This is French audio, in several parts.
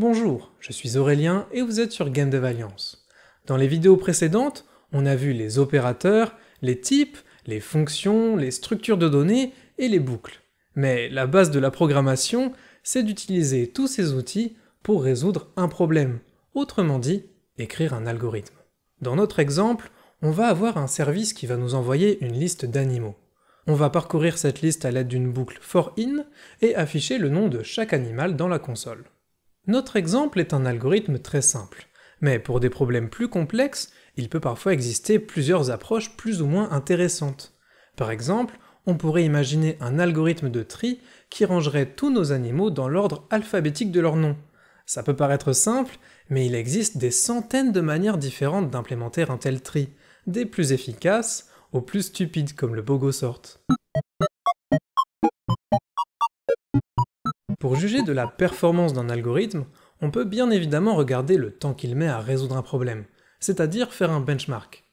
Bonjour, je suis Aurélien et vous êtes sur Game de Alliance. Dans les vidéos précédentes, on a vu les opérateurs, les types, les fonctions, les structures de données et les boucles. Mais la base de la programmation, c'est d'utiliser tous ces outils pour résoudre un problème, autrement dit, écrire un algorithme. Dans notre exemple, on va avoir un service qui va nous envoyer une liste d'animaux. On va parcourir cette liste à l'aide d'une boucle for in et afficher le nom de chaque animal dans la console. Notre exemple est un algorithme très simple, mais pour des problèmes plus complexes, il peut parfois exister plusieurs approches plus ou moins intéressantes. Par exemple, on pourrait imaginer un algorithme de tri qui rangerait tous nos animaux dans l'ordre alphabétique de leur nom. Ça peut paraître simple, mais il existe des centaines de manières différentes d'implémenter un tel tri, des plus efficaces aux plus stupides comme le Bogosort. Pour juger de la performance d'un algorithme, on peut bien évidemment regarder le temps qu'il met à résoudre un problème, c'est-à-dire faire un benchmark.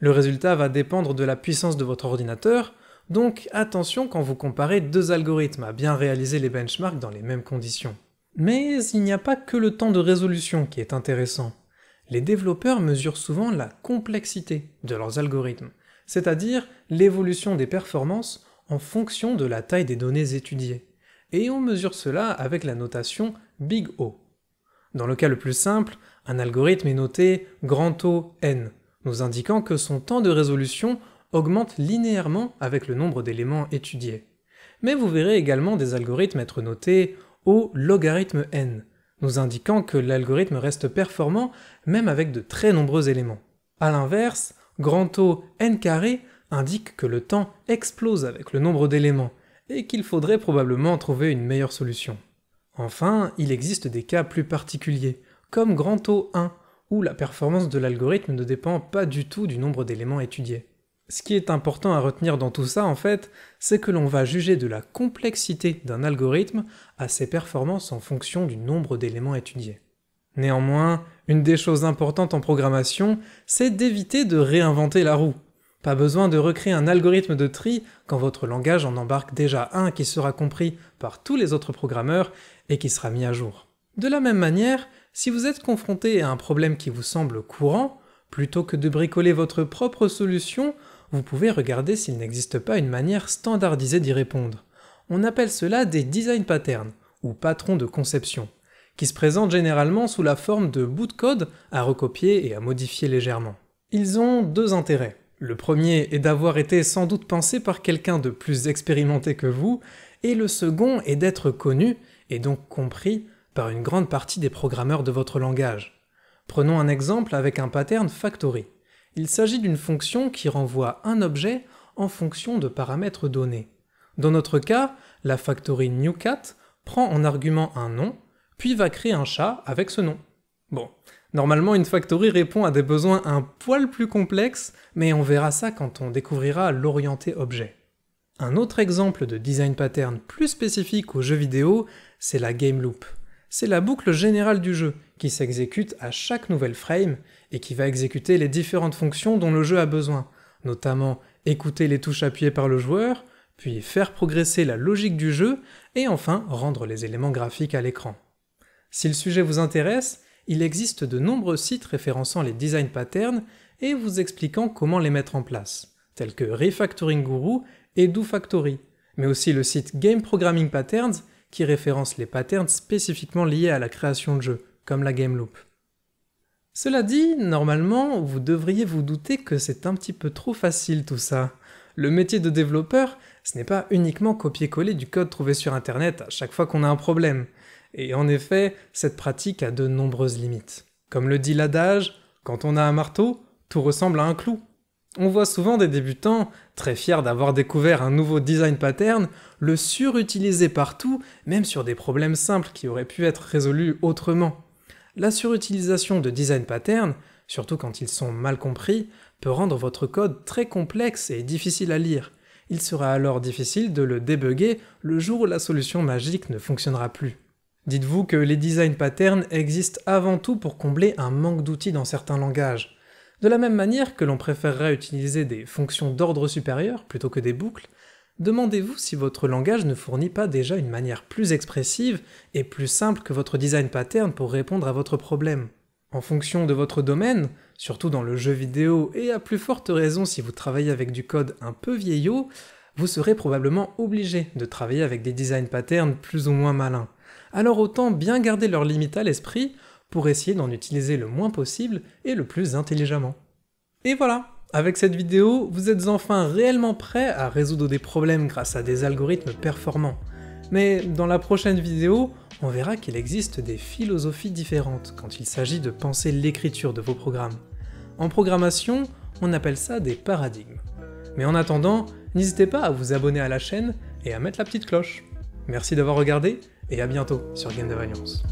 Le résultat va dépendre de la puissance de votre ordinateur, donc attention quand vous comparez deux algorithmes à bien réaliser les benchmarks dans les mêmes conditions. Mais il n'y a pas que le temps de résolution qui est intéressant. Les développeurs mesurent souvent la complexité de leurs algorithmes, c'est-à-dire l'évolution des performances en fonction de la taille des données étudiées et on mesure cela avec la notation big O. Dans le cas le plus simple, un algorithme est noté grand O n, nous indiquant que son temps de résolution augmente linéairement avec le nombre d'éléments étudiés. Mais vous verrez également des algorithmes être notés O logarithme n, nous indiquant que l'algorithme reste performant même avec de très nombreux éléments. A l'inverse, grand O n carré indique que le temps explose avec le nombre d'éléments, et qu'il faudrait probablement trouver une meilleure solution. Enfin, il existe des cas plus particuliers, comme grand O1, où la performance de l'algorithme ne dépend pas du tout du nombre d'éléments étudiés. Ce qui est important à retenir dans tout ça, en fait, c'est que l'on va juger de la complexité d'un algorithme à ses performances en fonction du nombre d'éléments étudiés. Néanmoins, une des choses importantes en programmation, c'est d'éviter de réinventer la roue. Pas besoin de recréer un algorithme de tri quand votre langage en embarque déjà un qui sera compris par tous les autres programmeurs et qui sera mis à jour. De la même manière, si vous êtes confronté à un problème qui vous semble courant, plutôt que de bricoler votre propre solution, vous pouvez regarder s'il n'existe pas une manière standardisée d'y répondre. On appelle cela des design patterns, ou patrons de conception, qui se présentent généralement sous la forme de bouts de code à recopier et à modifier légèrement. Ils ont deux intérêts. Le premier est d'avoir été sans doute pensé par quelqu'un de plus expérimenté que vous, et le second est d'être connu, et donc compris, par une grande partie des programmeurs de votre langage. Prenons un exemple avec un pattern factory. Il s'agit d'une fonction qui renvoie un objet en fonction de paramètres donnés. Dans notre cas, la factory newcat prend en argument un nom, puis va créer un chat avec ce nom. Bon, Normalement, une factory répond à des besoins un poil plus complexes, mais on verra ça quand on découvrira l'orienté objet. Un autre exemple de design pattern plus spécifique aux jeux vidéo, c'est la game loop. C'est la boucle générale du jeu, qui s'exécute à chaque nouvelle frame et qui va exécuter les différentes fonctions dont le jeu a besoin, notamment écouter les touches appuyées par le joueur, puis faire progresser la logique du jeu, et enfin rendre les éléments graphiques à l'écran. Si le sujet vous intéresse, il existe de nombreux sites référençant les design patterns et vous expliquant comment les mettre en place, tels que Refactoring Guru et Factory, mais aussi le site Game Programming Patterns qui référence les patterns spécifiquement liés à la création de jeux, comme la game loop. Cela dit, normalement, vous devriez vous douter que c'est un petit peu trop facile tout ça. Le métier de développeur, ce n'est pas uniquement copier-coller du code trouvé sur Internet à chaque fois qu'on a un problème. Et en effet, cette pratique a de nombreuses limites. Comme le dit l'adage, quand on a un marteau, tout ressemble à un clou. On voit souvent des débutants, très fiers d'avoir découvert un nouveau design pattern, le surutiliser partout, même sur des problèmes simples qui auraient pu être résolus autrement. La surutilisation de design patterns, surtout quand ils sont mal compris, peut rendre votre code très complexe et difficile à lire. Il sera alors difficile de le débugger le jour où la solution magique ne fonctionnera plus. Dites-vous que les design patterns existent avant tout pour combler un manque d'outils dans certains langages. De la même manière que l'on préférerait utiliser des fonctions d'ordre supérieur plutôt que des boucles, demandez-vous si votre langage ne fournit pas déjà une manière plus expressive et plus simple que votre design pattern pour répondre à votre problème. En fonction de votre domaine, surtout dans le jeu vidéo et à plus forte raison si vous travaillez avec du code un peu vieillot, vous serez probablement obligé de travailler avec des design patterns plus ou moins malins alors autant bien garder leurs limites à l'esprit pour essayer d'en utiliser le moins possible et le plus intelligemment. Et voilà Avec cette vidéo, vous êtes enfin réellement prêt à résoudre des problèmes grâce à des algorithmes performants. Mais dans la prochaine vidéo, on verra qu'il existe des philosophies différentes quand il s'agit de penser l'écriture de vos programmes. En programmation, on appelle ça des paradigmes. Mais en attendant, n'hésitez pas à vous abonner à la chaîne et à mettre la petite cloche. Merci d'avoir regardé, et à bientôt sur Game de Valiance.